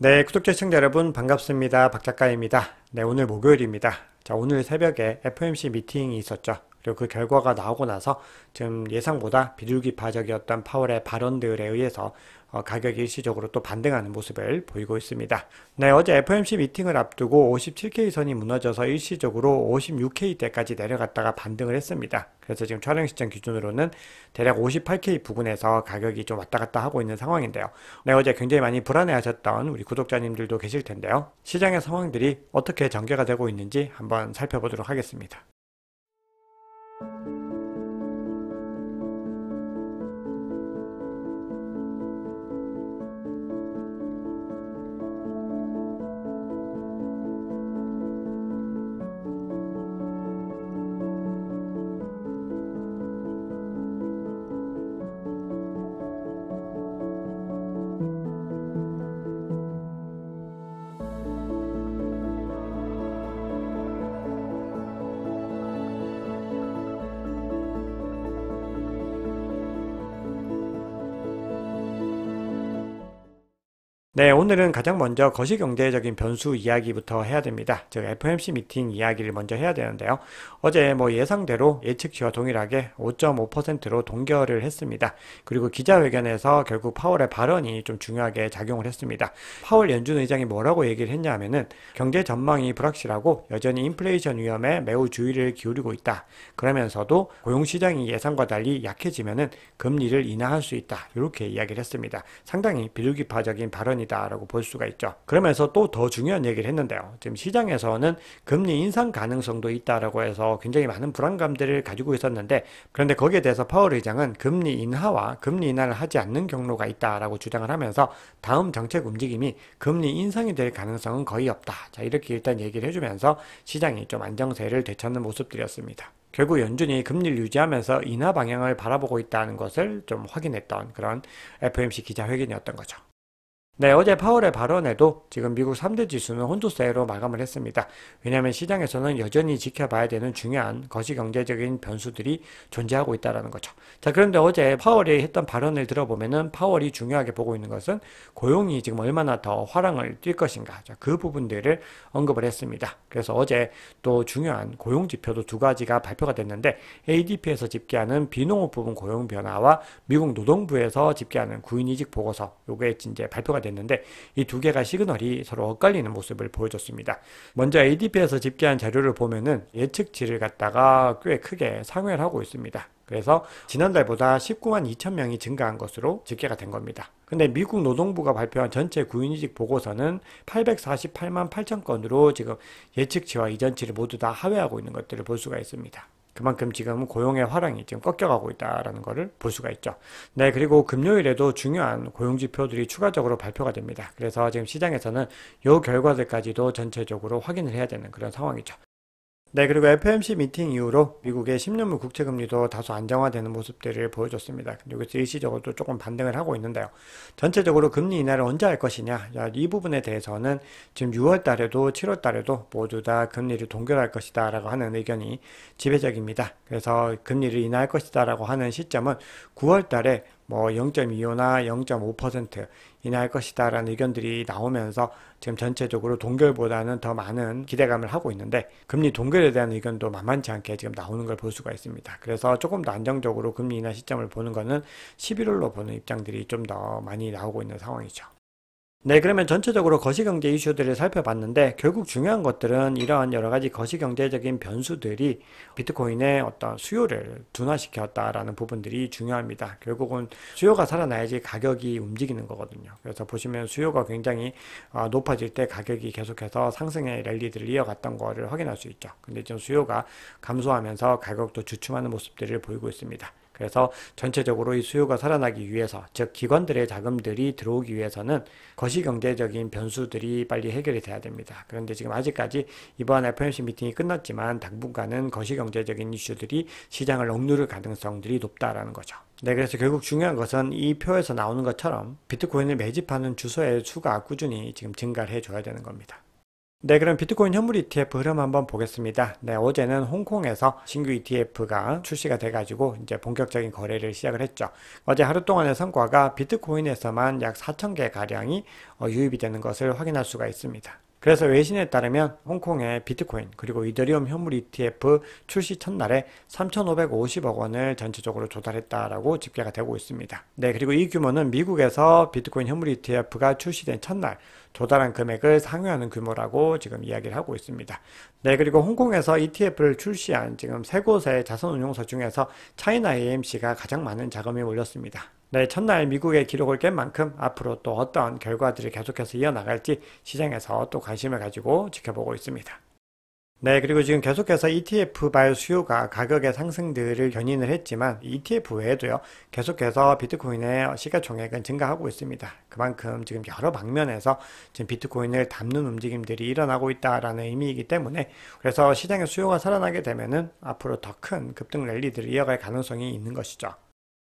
네, 구독자 시청자 여러분 반갑습니다. 박 작가입니다. 네, 오늘 목요일입니다. 자, 오늘 새벽에 FOMC 미팅이 있었죠. 그리고 그 결과가 나오고 나서 지금 예상보다 비둘기파적이었던 파월의 발언들에 의해서 어, 가격이 일시적으로 또 반등하는 모습을 보이고 있습니다. 네, 어제 f m c 미팅을 앞두고 57K 선이 무너져서 일시적으로 56K 대까지 내려갔다가 반등을 했습니다. 그래서 지금 촬영 시점 기준으로는 대략 58K 부근에서 가격이 좀 왔다 갔다 하고 있는 상황인데요. 네, 어제 굉장히 많이 불안해하셨던 우리 구독자님들도 계실 텐데요. 시장의 상황들이 어떻게 전개가 되고 있는지 한번 살펴보도록 하겠습니다. 네, 오늘은 가장 먼저 거시경제적인 변수 이야기부터 해야 됩니다. 즉 f m c 미팅 이야기를 먼저 해야 되는데요. 어제 뭐 예상대로 예측치와 동일하게 5.5%로 동결을 했습니다. 그리고 기자회견에서 결국 파월의 발언이 좀 중요하게 작용을 했습니다. 파월 연준 의장이 뭐라고 얘기를 했냐면은 하 경제 전망이 불확실하고 여전히 인플레이션 위험에 매우 주의를 기울이고 있다. 그러면서도 고용 시장이 예상과 달리 약해지면은 금리를 인하할 수 있다. 이렇게 이야기를 했습니다. 상당히 비둘기파적인 발언이 상황이다라고 볼 수가 있죠. 그러면서 또 더 중요한 얘기를 했는데요. 지금 시장에서는 금리 인상 가능성도 있다라고 해서 굉장히 많은 불안감들을 가지고 있었는데 그런데 거기에 대해서 파월 의장은 금리 인하와 금리 인하를 하지 않는 경로가 있다라고 주장을 하면서 다음 정책 움직임이 금리 인상이 될 가능성은 거의 없다. 자 이렇게 일단 얘기를 해주면서 시장이 좀 안정세를 되찾는 모습들이었습니다. 결국 연준이 금리를 유지하면서 인하 방향을 바라보고 있다는 것을 좀 확인했던 그런 f m c 기자회견이었던 거죠. 네, 어제 파월의 발언에도 지금 미국 3대 지수는 혼조세로 마감을 했습니다. 왜냐하면 시장에서는 여전히 지켜봐야 되는 중요한 거시경제적인 변수들이 존재하고 있다는 거죠. 자, 그런데 어제 파월이 했던 발언을 들어보면은 파월이 중요하게 보고 있는 것은 고용이 지금 얼마나 더 화랑을 뛸 것인가. 자, 그 부분들을 언급을 했습니다. 그래서 어제 또 중요한 고용 지표도 두 가지가 발표가 됐는데 ADP에서 집계하는 비농업 부분 고용 변화와 미국 노동부에서 집계하는 구인이직 보고서 요게 이제 발표가 됐습니다. 됐는데 이 두 개가 시그널이 서로 엇갈리는 모습을 보여줬습니다. 먼저 ADP에서 집계한 자료를 보면은 예측치를 갖다가 꽤 크게 상회를 하고 있습니다. 그래서 지난달보다 19만 2천 명이 증가한 것으로 집계가 된 겁니다. 근데 미국 노동부가 발표한 전체 구인이직 보고서는 848만 8천 건으로 지금 예측치와 이전치를 모두 다 하회하고 있는 것들을 볼 수가 있습니다. 그만큼 지금 고용의 화랑이 지금 꺾여가고 있다라는 것을 볼 수가 있죠. 네, 그리고 금요일에도 중요한 고용 지표들이 추가적으로 발표가 됩니다. 그래서 지금 시장에서는 요 결과들까지도 전체적으로 확인을 해야 되는 그런 상황이죠. 네, 그리고 FMC 미팅 이후로 미국의 10년물 국채금리도 다소 안정화되는 모습들을 보여줬습니다. 그리고 일시적으로 도 조금 반등을 하고 있는데요. 전체적으로 금리 인하를 언제 할 것이냐, 이 부분에 대해서는 지금 6월 달에도 7월 달에도 모두 다 금리를 동결할 것이다 라고 하는 의견이 지배적입니다. 그래서 금리를 인하할 것이다 라고 하는 시점은 9월 달에 뭐 0.25나 0.5% 인하할 것이다라는 의견들이 나오면서 지금 전체적으로 동결보다는 더 많은 기대감을 하고 있는데 금리 동결에 대한 의견도 만만치 않게 지금 나오는 걸 볼 수가 있습니다. 그래서 조금 더 안정적으로 금리 인하 시점을 보는 것은 11월로 보는 입장들이 좀 더 많이 나오고 있는 상황이죠. 네, 그러면 전체적으로 거시경제 이슈들을 살펴봤는데 결국 중요한 것들은 이러한 여러 가지 거시경제적인 변수들이 비트코인의 어떤 수요를 둔화시켰다라는 부분들이 중요합니다. 결국은 수요가 살아나야지 가격이 움직이는 거거든요. 그래서 보시면 수요가 굉장히 어, 높아질 때 가격이 계속해서 상승의 랠리들을 이어갔던 거를 확인할 수 있죠. 근데 지금 수요가 감소하면서 가격도 주춤하는 모습들을 보이고 있습니다. 그래서 전체적으로 이 수요가 살아나기 위해서 즉 기관들의 자금들이 들어오기 위해서는 거시 경제적인 변수들이 빨리 해결이 돼야 됩니다. 그런데 지금 아직까지 이번 FOMC 미팅이 끝났지만 당분간은 거시 경제적인 이슈들이 시장을 억누를 가능성들이 높다라는 거죠. 네, 그래서 결국 중요한 것은 이 표에서 나오는 것처럼 비트코인을 매집하는 주소의 수가 꾸준히 지금 증가를 해줘야 되는 겁니다. 네, 그럼 비트코인 현물 ETF 흐름 한번 보겠습니다. 네, 어제는 홍콩에서 신규 ETF가 출시가 돼가지고 이제 본격적인 거래를 시작을 했죠. 어제 하루 동안의 성과가 비트코인에서만 약 4천 개 가량이 어, 유입이 되는 것을 확인할 수가 있습니다. 그래서 외신에 따르면 홍콩의 비트코인 그리고 이더리움 현물 ETF 출시 첫날에 3,550억 원을 전체적으로 조달했다라고 집계가 되고 있습니다. 네, 그리고 이 규모는 미국에서 비트코인 현물 ETF가 출시된 첫날 조달한 금액을 상회하는 규모라고 지금 이야기를 하고 있습니다. 네, 그리고 홍콩에서 ETF를 출시한 지금 세 곳의 자선운용사 중에서 차이나 AMC가 가장 많은 자금이 올렸습니다 네, 첫날 미국의 기록을 깬 만큼 앞으로 또 어떤 결과들이 계속해서 이어나갈지 시장에서 또 관심을 가지고 지켜보고 있습니다. 네, 그리고 지금 계속해서 ETF 바이오 수요가 가격의 상승들을 견인을 했지만 ETF 외에도요, 계속해서 비트코인의 시가총액은 증가하고 있습니다. 그만큼 지금 여러 방면에서 지금 비트코인을 담는 움직임들이 일어나고 있다라는 의미이기 때문에 그래서 시장의 수요가 살아나게 되면은 앞으로 더 큰 급등 랠리들을 이어갈 가능성이 있는 것이죠.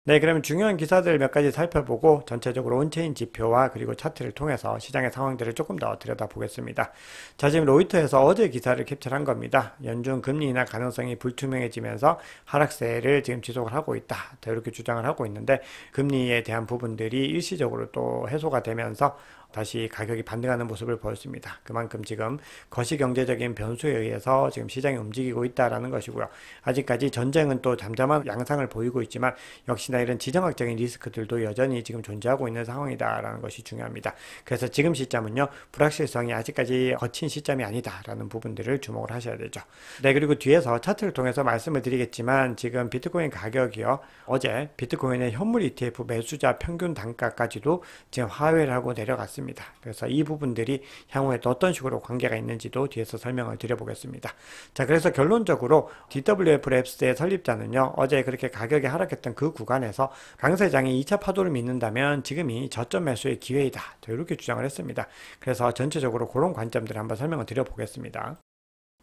네, 그러면 중요한 기사들 몇 가지 살펴보고 전체적으로 온체인 지표와 그리고 차트를 통해서 시장의 상황들을 조금 더 들여다보겠습니다. 자, 지금 로이터에서 어제 기사를 캡처한 겁니다. 연준 금리 인하 가능성이 불투명해지면서 하락세를 지금 지속을 하고 있다. 이렇게 주장을 하고 있는데 금리에 대한 부분들이 일시적으로 또 해소가 되면서 다시 가격이 반등하는 모습을 보였습니다. 그만큼 지금 거시 경제적인 변수에 의해서 지금 시장이 움직이고 있다라는 것이고요. 아직까지 전쟁은 또 잠잠한 양상을 보이고 있지만 역시나 이런 지정학적인 리스크들도 여전히 지금 존재하고 있는 상황이다라는 것이 중요합니다. 그래서 지금 시점은요 불확실성이 아직까지 거친 시점이 아니다라는 부분들을 주목을 하셔야 되죠. 네 그리고 뒤에서 차트를 통해서 말씀을 드리겠지만 지금 비트코인 가격이요 어제 비트코인의 현물 ETF 매수자 평균 단가까지도 지금 하회를 하고 내려갔습니다. 같습니다. 그래서 이 부분들이 향후에 도 어떤 식으로 관계가 있는지도 뒤에서 설명을 드려보겠습니다. 자, 그래서 결론적으로 DWF 랩스의 설립자는요, 어제 그렇게 가격이 하락했던 그 구간에서 강세장이 2차 파도를 믿는다면 지금이 저점 매수의 기회이다. 이렇게 주장을 했습니다. 그래서 전체적으로 그런 관점들을 한번 설명을 드려보겠습니다.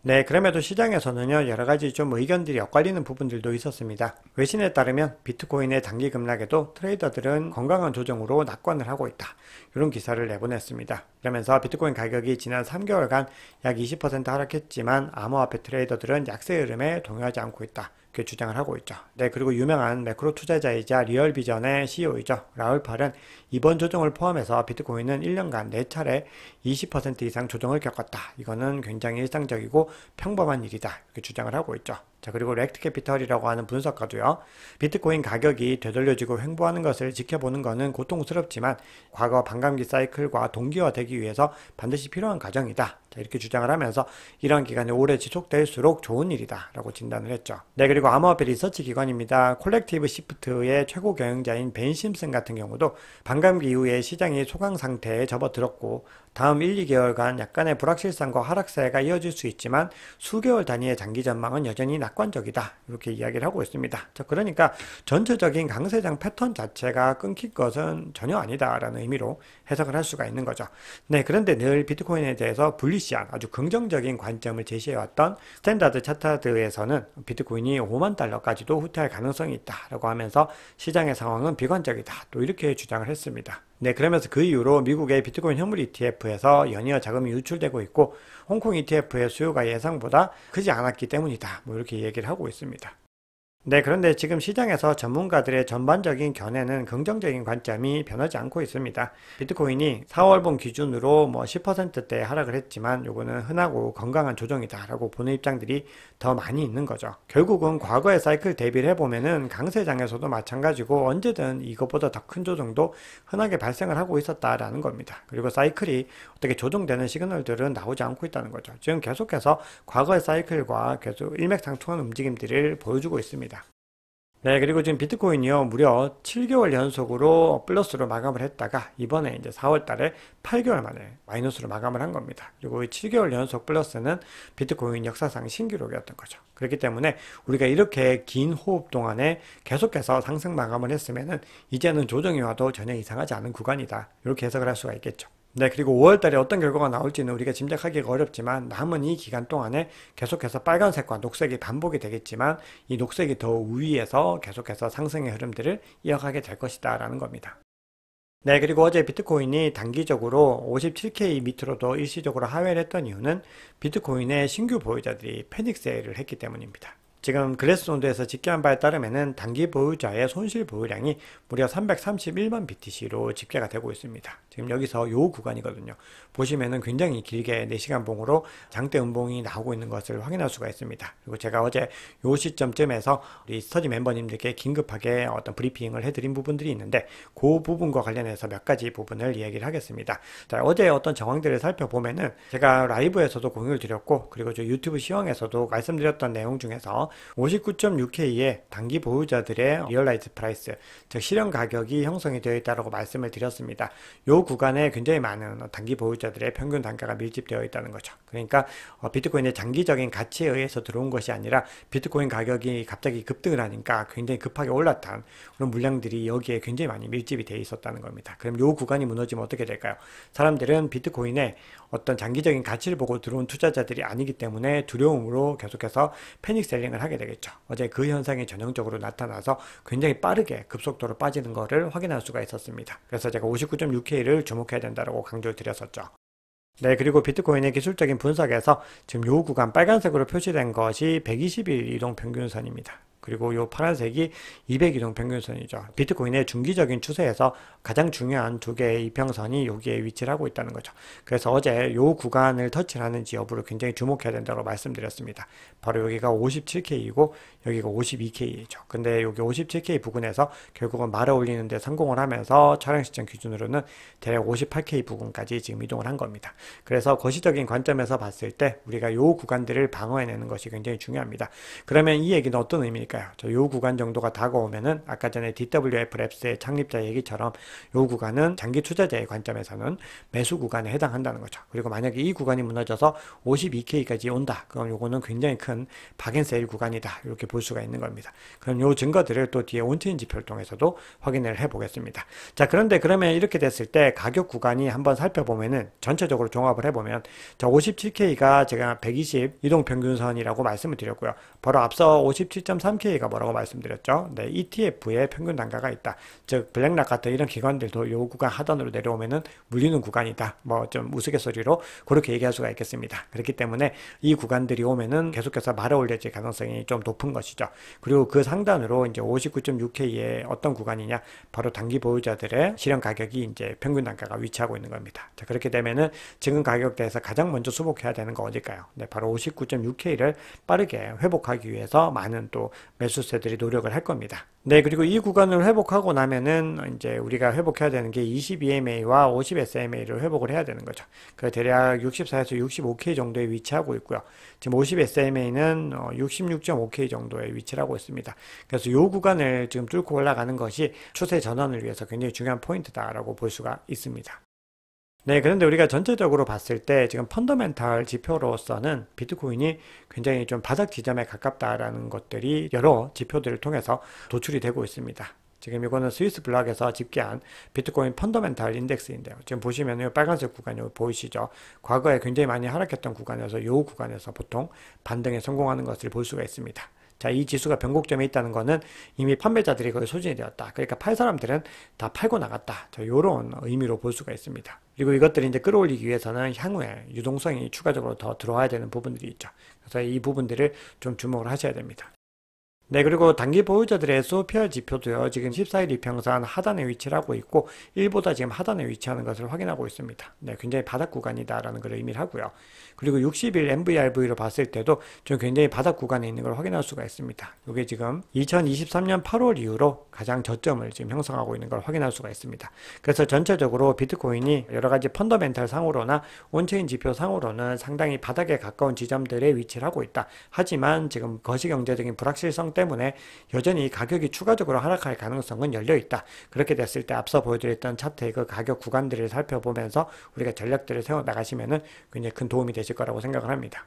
네, 그럼에도 시장에서는요, 여러 가지 좀 의견들이 엇갈리는 부분들도 있었습니다. 외신에 따르면 비트코인의 단기 급락에도 트레이더들은 건강한 조정으로 낙관을 하고 있다. 이런 기사를 내보냈습니다. 그러면서 비트코인 가격이 지난 3개월간 약 20% 하락했지만 암호화폐 트레이더들은 약세 흐름에 동요하지 않고 있다. 그 주장을 하고 있죠. 네, 그리고 유명한 매크로 투자자이자 리얼비전의 CEO이죠. 라울팔은 이번 조정을 포함해서 비트코인은 1년간 4차례 20% 이상 조정을 겪었다. 이거는 굉장히 일상적이고 평범한 일이다. 이렇게 주장을 하고 있죠. 자, 그리고 렉트 캐피털이라고 하는 분석가도요. 비트코인 가격이 되돌려지고 횡보하는 것을 지켜보는 것은 고통스럽지만 과거 반감기 사이클과 동기화되기 위해서 반드시 필요한 과정이다. 이렇게 주장을 하면서 이런 기간이 오래 지속될수록 좋은 일이다라고 진단을 했죠. 네, 그리고 암호화폐 리서치 기관입니다. 콜렉티브 시프트의 최고 경영자인 벤 심슨 같은 경우도 반감기 이후에 시장이 소강 상태에 접어들었고 다음 1, 2개월간 약간의 불확실성과 하락세가 이어질 수 있지만 수개월 단위의 장기 전망은 여전히 낙관적이다. 이렇게 이야기를 하고 있습니다. 자, 그러니까 전체적인 강세장 패턴 자체가 끊길 것은 전혀 아니다라는 의미로 해석을 할 수가 있는 거죠. 네, 그런데 늘 비트코인에 대해서 불리시한 아주 긍정적인 관점을 제시해왔던 스탠다드 차트드에서는 비트코인이 5만 달러까지도 후퇴할 가능성이 있다라고 하면서 시장의 상황은 비관적이다. 또 이렇게 주장을 했습니다. 네, 그러면서 그 이후로 미국의 비트코인 현물 ETF에서 연이어 자금이 유출되고 있고 홍콩 ETF의 수요가 예상보다 크지 않았기 때문이다. 뭐 이렇게 얘기를 하고 있습니다. 네, 그런데 지금 시장에서 전문가들의 전반적인 견해는 긍정적인 관점이 변하지 않고 있습니다. 비트코인이 4월분 기준으로 뭐 10%대 하락을 했지만 요거는 흔하고 건강한 조정이다라고 보는 입장들이 더 많이 있는 거죠. 결국은 과거의 사이클 대비를 해보면은 강세장에서도 마찬가지고 언제든 이것보다 더 큰 조정도 흔하게 발생을 하고 있었다라는 겁니다. 그리고 사이클이 어떻게 조정되는 시그널들은 나오지 않고 있다는 거죠. 지금 계속해서 과거의 사이클과 계속 일맥상통한 움직임들을 보여주고 있습니다. 네, 그리고 지금 비트코인이요, 무려 7개월 연속으로 플러스로 마감을 했다가 이번에 이제 4월 달에 8개월 만에 마이너스로 마감을 한 겁니다. 그리고 이 7개월 연속 플러스는 비트코인 역사상 신기록이었던 거죠. 그렇기 때문에 우리가 이렇게 긴 호흡 동안에 계속해서 상승 마감을 했으면은 이제는 조정이 와도 전혀 이상하지 않은 구간이다. 이렇게 해석을 할 수가 있겠죠. 네, 그리고 5월달에 어떤 결과가 나올지는 우리가 짐작하기가 어렵지만 남은 이 기간 동안에 계속해서 빨간색과 녹색이 반복이 되겠지만 이 녹색이 더 우위에서 계속해서 상승의 흐름들을 이어가게 될 것이다 라는 겁니다. 네, 그리고 어제 비트코인이 단기적으로 57K 밑으로도 일시적으로 하회를 했던 이유는 비트코인의 신규 보유자들이 패닉 세일을 했기 때문입니다. 지금 글래스온도에서 집계한 바에 따르면 단기 보유자의 손실 보유량이 무려 331만 BTC로 집계가 되고 있습니다. 지금 여기서 요 구간이거든요. 보시면은 굉장히 길게 4시간 봉으로 장대 음봉이 나오고 있는 것을 확인할 수가 있습니다. 그리고 제가 어제 요 시점쯤에서 우리 스터디 멤버님들께 긴급하게 어떤 브리핑을 해드린 부분들이 있는데 그 부분과 관련해서 몇 가지 부분을 이야기를 하겠습니다. 자, 어제 어떤 정황들을 살펴보면은 제가 라이브에서도 공유를 드렸고 그리고 저 유튜브 시황에서도 말씀드렸던 내용 중에서 59.6K의 단기 보유자들의 리얼라이즈 프라이스, 즉 실현 가격이 형성이 되어 있다고 말씀을 드렸습니다. 요 구간에 굉장히 많은 단기 보유자들의 평균 단가가 밀집되어 있다는 거죠. 그러니까 어, 비트코인의 장기적인 가치에 의해서 들어온 것이 아니라 비트코인 가격이 갑자기 급등을 하니까 굉장히 급하게 올랐던 그런 물량들이 여기에 굉장히 많이 밀집이 되어 있었다는 겁니다. 그럼 요 구간이 무너지면 어떻게 될까요? 사람들은 비트코인에 어떤 장기적인 가치를 보고 들어온 투자자들이 아니기 때문에 두려움으로 계속해서 패닉 셀링을 하게 되겠죠. 어제 그 현상이 전형적으로 나타나서 굉장히 빠르게 급속도로 빠지는 것을 확인할 수가 있었습니다. 그래서 제가 59.6K를 주목해야 된다고 강조를 드렸었죠. 네, 그리고 비트코인의 기술적인 분석에서 지금 요 구간 빨간색으로 표시된 것이 120일 이동 평균선입니다. 그리고 요 파란색이 200 이동 평균선이죠. 비트코인의 중기적인 추세에서 가장 중요한 두 개의 이평선이 여기에 위치를 하고 있다는 거죠. 그래서 어제 요 구간을 터치하는지 여부를 굉장히 주목해야 된다고 말씀드렸습니다. 바로 여기가 57K이고 여기가 52K이죠. 근데 여기 57K 부근에서 결국은 말을 올리는데 성공을 하면서 촬영 시점 기준으로는 대략 58K 부근까지 지금 이동을 한 겁니다. 그래서 거시적인 관점에서 봤을 때 우리가 요 구간들을 방어해내는 것이 굉장히 중요합니다. 그러면 이 얘기는 어떤 의미일까? 있니까요저요 구간 정도가 다가오면은 아까 전에 DWF 랩스의 창립자 얘기처럼 요 구간은 장기 투자자의 관점에서는 매수 구간에 해당한다는 거죠. 그리고 만약에 이 구간이 무너져서 52K까지 온다. 그럼 요거는 굉장히 큰 박앤세일 구간이다. 이렇게 볼 수가 있는 겁니다. 그럼 요 증거들을 또 뒤에 온체인 지표를 통해서도 확인을 해 보겠습니다. 자, 그런데 그러면 이렇게 됐을 때 가격 구간이 한번 살펴보면은 전체적으로 종합을 해 보면 저 57K가 제가 120 이동 평균선이라고 말씀을 드렸고요. 바로 앞서 57.3 홈케가 뭐라고 말씀드렸죠? 네, ETF의 평균 단가가 있다. 즉 블랙락 같은 이런 기관들도 요 구간 하단으로 내려오면은 물리는 구간이다. 뭐좀 우스갯소리로 그렇게 얘기할 수가 있겠습니다. 그렇기 때문에 이 구간들이 오면은 계속해서 말아올릴질 가능성이 좀 높은 것이죠. 그리고 그 상단으로 이제 59.6K의 어떤 구간이냐? 바로 단기 보유자들의 실현 가격이 이제 평균 단가가 위치하고 있는 겁니다. 자, 그렇게 되면은 지금 가격대에서 가장 먼저 수복해야 되는 거 어딜까요? 네, 바로 59.6K를 빠르게 회복하기 위해서 많은 또 매수세들이 노력을 할 겁니다. 네, 그리고 이 구간을 회복하고 나면은 이제 우리가 회복해야 되는 게 22MA와 e 50SMA를 회복을 해야 되는 거죠. 그 대략 64에서 65K 정도에 위치하고 있고요. 지금 50SMA는 66.5K 어, 정도에 위치를 하고 있습니다. 그래서 이 구간을 지금 뚫고 올라가는 것이 추세 전환을 위해서 굉장히 중요한 포인트다라고 볼 수가 있습니다. 네, 그런데 우리가 전체적으로 봤을 때 지금 펀더멘탈 지표로서는 비트코인이 굉장히 좀 바닥 지점에 가깝다라는 것들이 여러 지표들을 통해서 도출이 되고 있습니다. 지금 이거는 스위스 블락에서 집계한 비트코인 펀더멘탈 인덱스인데요. 지금 보시면요. 빨간색 구간이 보이시죠? 과거에 굉장히 많이 하락했던 구간에서 요 구간에서 보통 반등에 성공하는 것을 볼 수가 있습니다. 자, 이 지수가 변곡점에 있다는 것은 이미 판매자들이 거의 소진이 되었다. 그러니까 팔 사람들은 다 팔고 나갔다. 자, 요런 의미로 볼 수가 있습니다. 그리고 이것들을 이제 끌어올리기 위해서는 향후에 유동성이 추가적으로 더 들어와야 되는 부분들이 있죠. 그래서 이 부분들을 좀 주목을 하셔야 됩니다. 네, 그리고 단기 보유자들의 소피알 지표도요, 지금 14일 이평선 하단에 위치를 하고 있고, 1보다 지금 하단에 위치하는 것을 확인하고 있습니다. 네, 굉장히 바닥 구간이다라는 걸 의미를 하고요. 그리고 60일 MVRV로 봤을 때도 좀 굉장히 바닥 구간에 있는 걸 확인할 수가 있습니다. 이게 지금 2023년 8월 이후로 가장 저점을 지금 형성하고 있는 걸 확인할 수가 있습니다. 그래서 전체적으로 비트코인이 여러 가지 펀더멘탈 상으로나 온체인 지표 상으로는 상당히 바닥에 가까운 지점들에 위치를 하고 있다. 하지만 지금 거시경제적인 불확실성 때문에 여전히 가격이 추가적으로 하락할 가능성은 열려 있다. 그렇게 됐을 때 앞서 보여드렸던 차트의 그 가격 구간들을 살펴보면서 우리가 전략들을 세워 나가시면은 굉장히 큰 도움이 되실 거라고 생각을 합니다.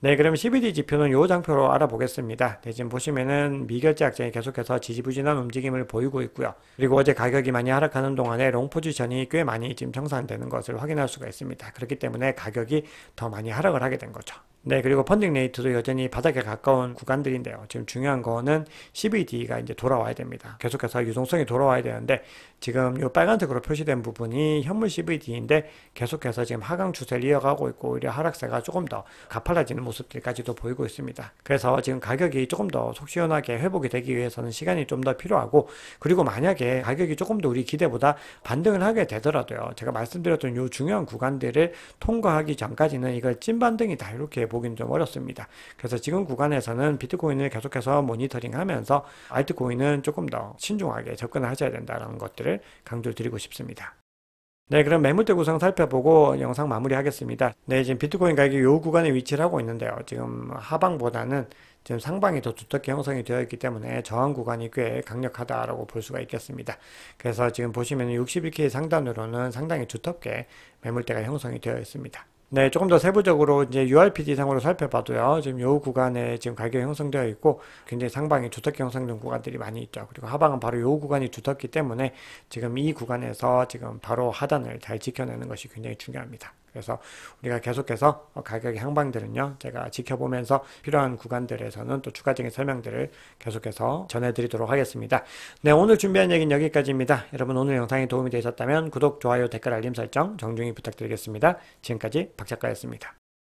네, 그럼 CBD 지표는 요 장표로 알아보겠습니다. 네, 지금 보시면은 미결제 악정이 계속해서 지지부진한 움직임을 보이고 있고요. 그리고 어제 가격이 많이 하락하는 동안에 롱 포지션이 꽤 많이 지금 청산되는 것을 확인할 수가 있습니다. 그렇기 때문에 가격이 더 많이 하락을 하게 된 거죠. 네, 그리고 펀딩 레이트도 여전히 바닥에 가까운 구간들인데요. 지금 중요한 거는 CBD가 이제 돌아와야 됩니다. 계속해서 유동성이 돌아와야 되는데 지금 이 빨간색으로 표시된 부분이 현물 CBD인데 계속해서 지금 하강 추세를 이어가고 있고 오히려 하락세가 조금 더 가팔라지는 모습들까지도 보이고 있습니다. 그래서 지금 가격이 조금 더 속 시원하게 회복이 되기 위해서는 시간이 좀 더 필요하고 그리고 만약에 가격이 조금 더 우리 기대보다 반등을 하게 되더라도요. 제가 말씀드렸던 이 중요한 구간들을 통과하기 전까지는 이걸 찐반등이다 이렇게 보기는 좀 어렵습니다. 그래서 지금 구간에서는 비트코인을 계속해서 모니터링하면서 알트코인은 조금 더 신중하게 접근을 하셔야 된다는 것들을 강조 드리고 싶습니다. 네, 그럼 매물대 구성 살펴보고 영상 마무리하겠습니다. 네, 지금 비트코인 가격이 요 구간에 위치를 하고 있는데요. 지금 하방보다는 지금 상방이 더 두텁게 형성이 되어 있기 때문에 저항 구간이 꽤 강력하다라고 볼 수가 있겠습니다. 그래서 지금 보시면 61K 상단으로는 상당히 두텁게 매물대가 형성이 되어 있습니다. 네, 조금 더 세부적으로 이제 URPD 상으로 살펴봐도요. 지금 요 구간에 지금 가격이 형성되어 있고 굉장히 상방에 주택 형성된 구간들이 많이 있죠. 그리고 하방은 바로 요 구간이 두텁기 때문에 지금 이 구간에서 지금 바로 하단을 잘 지켜내는 것이 굉장히 중요합니다. 그래서 우리가 계속해서 가격의 향방들은요, 제가 지켜보면서 필요한 구간들에서는 또 추가적인 설명들을 계속해서 전해드리도록 하겠습니다. 네, 오늘 준비한 얘기는 여기까지입니다. 여러분 오늘 영상이 도움이 되셨다면 구독, 좋아요, 댓글, 알림 설정 정중히 부탁드리겠습니다. 지금까지 박작가였습니다.